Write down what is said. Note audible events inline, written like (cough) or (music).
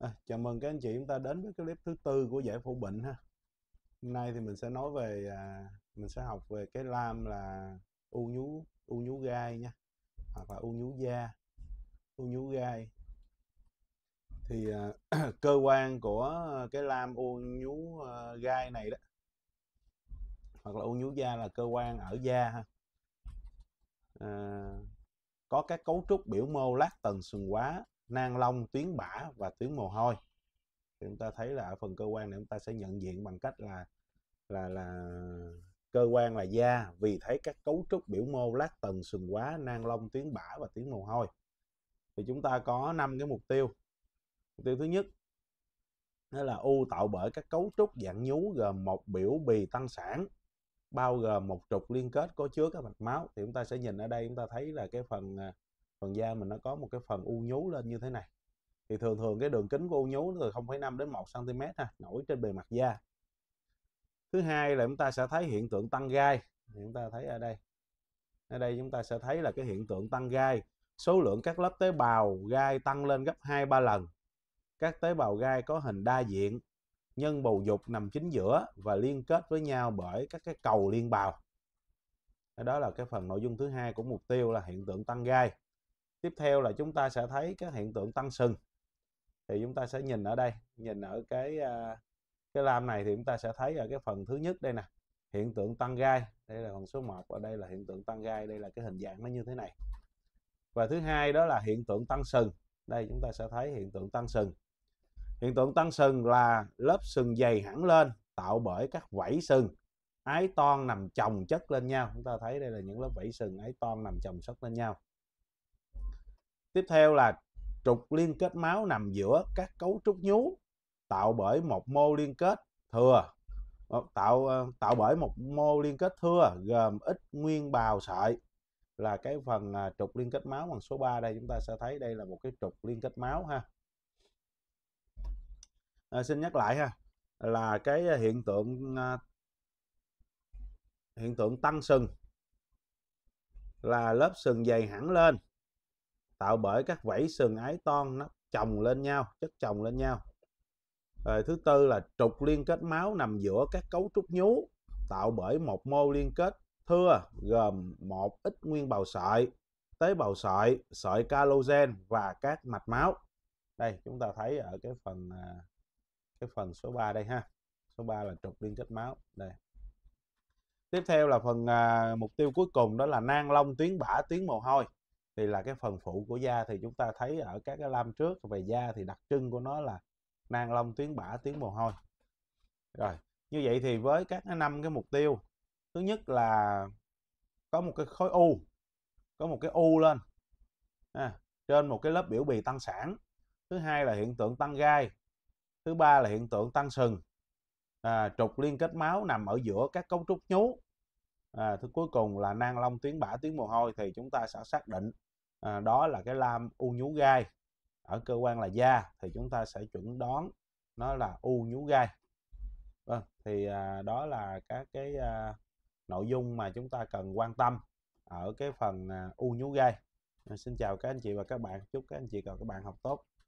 À, chào mừng các anh chị chúng ta đến với cái clip thứ tư của giải phẫu bệnh ha. Hôm nay thì mình sẽ nói về à, mình sẽ học về cái lam là u nhú u nhú gai nha hoặc là u nhú da u nhú gai thì à, (clears throat) cơ quan của cái lam u nhú à, gai này đó hoặc là u nhú da là cơ quan ở da ha à, có các cấu trúc biểu mô lát tầng sừng quá nang lông tuyến bã và tuyến mồ hôi thì chúng ta thấy là ở phần cơ quan này chúng ta sẽ nhận diện bằng cách là là là cơ quan là da vì thấy các cấu trúc biểu mô lát tầng sừng quá nang lông tuyến bã và tuyến mồ hôi thì chúng ta có năm cái mục tiêu mục tiêu thứ nhất đó là u tạo bởi các cấu trúc dạng nhú gồm một biểu bì tăng sản bao gồm một trục liên kết có chứa các mạch máu thì chúng ta sẽ nhìn ở đây chúng ta thấy là cái phần à, phần da mình nó có một cái phần u nhú lên như thế này thì thường thường cái đường kính của u nhú từ 0,5 đến 1 cm ha, nổi trên bề mặt da thứ hai là chúng ta sẽ thấy hiện tượng tăng gai chúng ta thấy ở đây ở đây chúng ta sẽ thấy là cái hiện tượng tăng gai số lượng các lớp tế bào gai tăng lên gấp 2-3 lần các tế bào gai có hình đa diện nhân bầu dục nằm chính giữa và liên kết với nhau bởi các cái cầu liên bào đó là cái phần nội dung thứ hai của mục tiêu là hiện tượng tăng gai tiếp theo là chúng ta sẽ thấy cái hiện tượng tăng sừng thì chúng ta sẽ nhìn ở đây nhìn ở cái à, cái lam này thì chúng ta sẽ thấy ở cái phần thứ nhất đây nè hiện tượng tăng gai đây là phần số 1 và đây là hiện tượng tăng gai đây là cái hình dạng nó như thế này và thứ hai đó là hiện tượng tăng sừng đây chúng ta sẽ thấy hiện tượng tăng sừng hiện tượng tăng sừng là lớp sừng dày hẳn lên tạo bởi các vảy sừng ái toan nằm chồng chất lên nhau chúng ta thấy đây là những lớp vảy sừng ái toan nằm chồng chất lên nhau Tiếp theo là trục liên kết máu nằm giữa các cấu trúc nhú tạo bởi một mô liên kết thừa ờ, tạo ờ, tạo bởi một mô liên kết thừa gồm ít nguyên bào sợi là cái phần à, trục liên kết máu bằng số 3 đây chúng ta sẽ thấy đây là một cái trục liên kết máu ha à, xin nhắc lại ha là cái hiện tượng à, hiện tượng tăng sừng là lớp sừng dày hẳn lên tạo bởi các vảy sừng ái ton nắp chồng lên nhau chất chồng lên nhau rồi thứ tư là trục liên kết máu nằm giữa các cấu trúc nhú tạo bởi một mô liên kết thưa gồm một ít nguyên bào sợi tế bào sợi sợi collagen và các mạch máu đây chúng ta thấy ở cái phần à, cái phần số 3 đây ha số 3 là trục liên kết máu đây tiếp theo là phần à, mục tiêu cuối cùng đó là nang long tuyến bã tuyến mồ hôi thì là cái phần phụ của da thì chúng ta thấy ở các cái lam trước về da thì đặc trưng của nó là nang lông tuyến bã tuyến mồ hôi rồi như vậy thì với các năm cái mục tiêu thứ nhất là có một cái khối u có một cái u lên à, trên một cái lớp biểu bì tăng sản thứ hai là hiện tượng tăng gai thứ ba là hiện tượng tăng sừng à, trục liên kết máu nằm ở giữa các cấu trúc nhú à, thứ cuối cùng là nang long tuyến bã tuyến mồ hôi thì chúng ta sẽ xác định à, đó là cái lam u nhú gai ở cơ quan là da thì chúng ta sẽ chuẩn đoán nó là u nhú gai vâng thì à, đó là các cái à, nội dung mà chúng ta cần quan tâm ở cái phần à, u nhú gai ờ, xin chào các anh chị và các bạn chúc các anh chị và các bạn học tốt